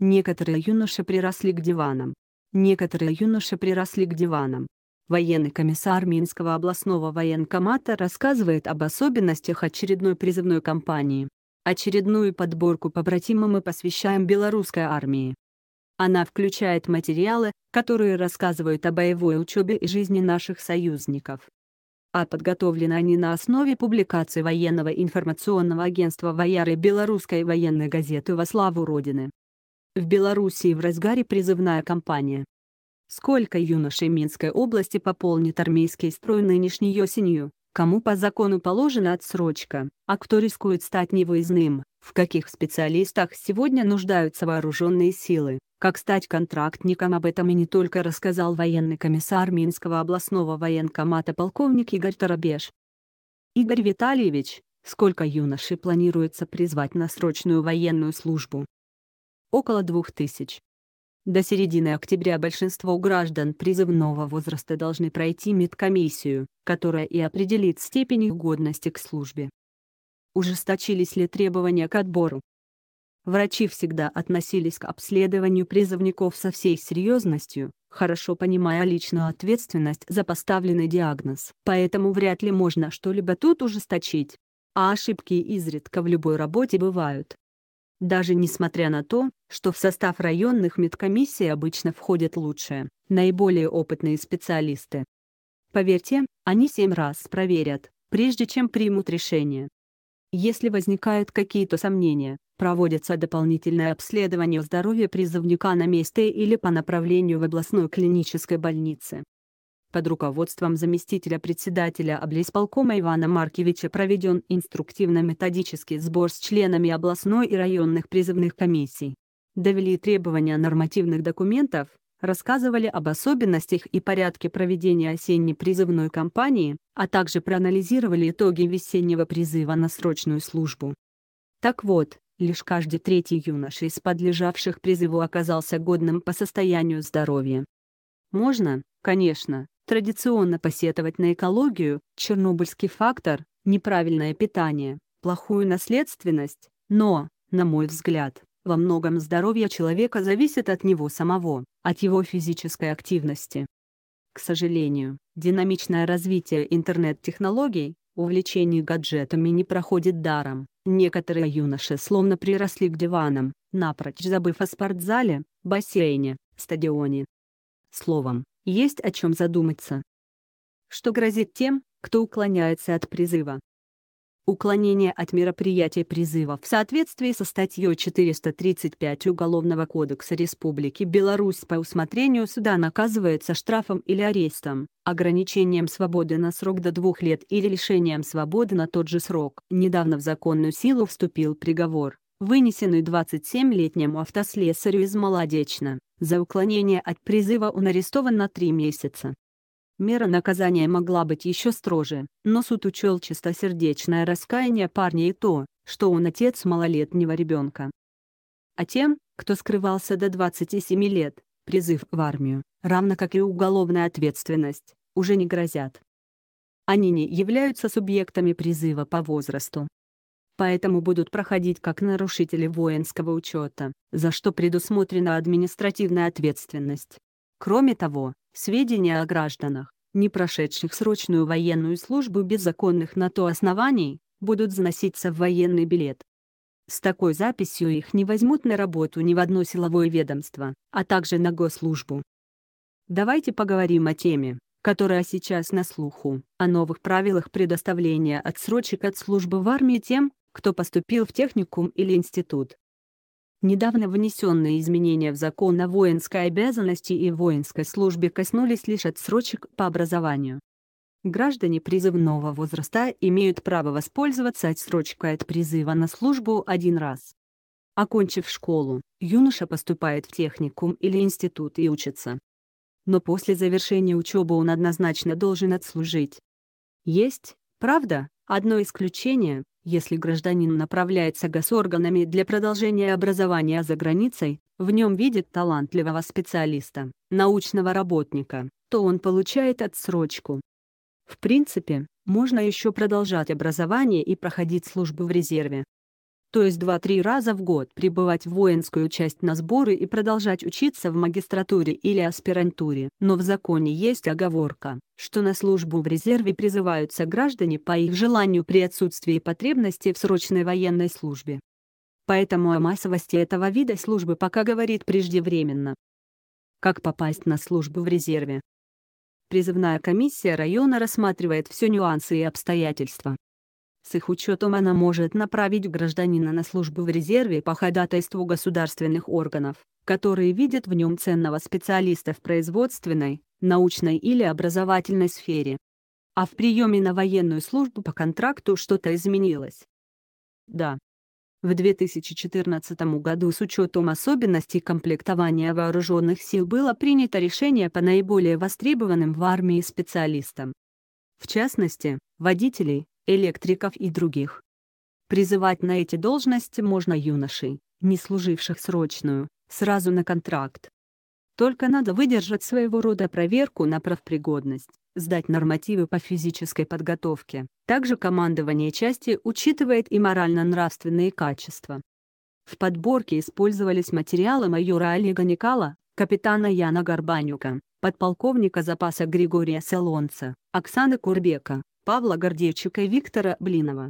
Некоторые юноши приросли к диванам. Некоторые юноши приросли к диванам. Военный комиссар Минского областного военкомата рассказывает об особенностях очередной призывной кампании. Очередную подборку побратимам мы посвящаем белорусской армии. Она включает материалы, которые рассказывают о боевой учебе и жизни наших союзников. А подготовлены они на основе публикаций военного информационного агентства «Вояры» Белорусской военной газеты «Во славу Родины». В Белоруссии в разгаре призывная кампания. Сколько юношей Минской области пополнит армейский строй нынешней осенью? Кому по закону положена отсрочка, а кто рискует стать невыездным? В каких специалистах сегодня нуждаются вооруженные силы? Как стать контрактником об этом и не только рассказал военный комиссар Минского областного военкомата полковник Игорь Тарабеш. Игорь Витальевич, сколько юношей планируется призвать на срочную военную службу? около 2000. До середины октября большинство граждан призывного возраста должны пройти медкомиссию, которая и определит степень их годности к службе. Ужесточились ли требования к отбору? Врачи всегда относились к обследованию призывников со всей серьезностью, хорошо понимая личную ответственность за поставленный диагноз. Поэтому вряд ли можно что-либо тут ужесточить. А ошибки изредка в любой работе бывают даже несмотря на то, что в состав районных медкомиссий обычно входят лучшие, наиболее опытные специалисты. Поверьте, они семь раз проверят, прежде чем примут решение. Если возникают какие-то сомнения, проводится дополнительное обследование здоровья призывника на месте или по направлению в областной клинической больнице под руководством заместителя председателя облисполкома Ивана Маркевича проведен инструктивно-методический сбор с членами областной и районных призывных комиссий. Довели требования нормативных документов, рассказывали об особенностях и порядке проведения осенней призывной кампании, а также проанализировали итоги весеннего призыва на срочную службу. Так вот, лишь каждый третий юноша из подлежавших призыву оказался годным по состоянию здоровья. Можно, конечно, Традиционно посетовать на экологию, чернобыльский фактор, неправильное питание, плохую наследственность, но, на мой взгляд, во многом здоровье человека зависит от него самого, от его физической активности. К сожалению, динамичное развитие интернет-технологий, увлечение гаджетами не проходит даром. Некоторые юноши словно приросли к диванам, напрочь забыв о спортзале, бассейне, стадионе. Словом, есть о чем задуматься. Что грозит тем, кто уклоняется от призыва? Уклонение от мероприятия призыва в соответствии со статьей 435 Уголовного кодекса Республики Беларусь по усмотрению суда наказывается штрафом или арестом, ограничением свободы на срок до двух лет или лишением свободы на тот же срок. Недавно в законную силу вступил приговор вынесенный 27-летнему автослесарю из Молодечно. За уклонение от призыва он арестован на три месяца. Мера наказания могла быть еще строже, но суд учел чистосердечное раскаяние парня и то, что он отец малолетнего ребенка. А тем, кто скрывался до 27 лет, призыв в армию, равно как и уголовная ответственность, уже не грозят. Они не являются субъектами призыва по возрасту поэтому будут проходить как нарушители воинского учета, за что предусмотрена административная ответственность. Кроме того, сведения о гражданах, не прошедших срочную военную службу без законных на то оснований, будут заноситься в военный билет. С такой записью их не возьмут на работу ни в одно силовое ведомство, а также на госслужбу. Давайте поговорим о теме, которая сейчас на слуху, о новых правилах предоставления отсрочек от службы в армии тем, кто поступил в техникум или институт. Недавно внесенные изменения в закон о воинской обязанности и воинской службе коснулись лишь отсрочек по образованию. Граждане призывного возраста имеют право воспользоваться отсрочкой от призыва на службу один раз. Окончив школу, юноша поступает в техникум или институт и учится. Но после завершения учебы он однозначно должен отслужить. Есть, правда, одно исключение, если гражданин направляется госорганами для продолжения образования за границей, в нем видит талантливого специалиста, научного работника, то он получает отсрочку. В принципе, можно еще продолжать образование и проходить службу в резерве, то есть 2-3 раза в год прибывать в воинскую часть на сборы и продолжать учиться в магистратуре или аспирантуре. Но в законе есть оговорка, что на службу в резерве призываются граждане по их желанию при отсутствии потребности в срочной военной службе. Поэтому о массовости этого вида службы пока говорит преждевременно. Как попасть на службу в резерве? Призывная комиссия района рассматривает все нюансы и обстоятельства, с их учетом она может направить гражданина на службу в резерве по ходатайству государственных органов, которые видят в нем ценного специалиста в производственной, научной или образовательной сфере. А в приеме на военную службу по контракту что-то изменилось? Да. В 2014 году с учетом особенностей комплектования вооруженных сил было принято решение по наиболее востребованным в армии специалистам. В частности, водителей, электриков и других. Призывать на эти должности можно юношей, не служивших срочную, сразу на контракт. Только надо выдержать своего рода проверку на правпригодность, сдать нормативы по физической подготовке. Также командование части учитывает и морально-нравственные качества. В подборке использовались материалы майора Олега Никала, капитана Яна Горбанюка, подполковника запаса Григория Солонца, Оксаны Курбека, Павла Гордеевчука и Виктора Блинова.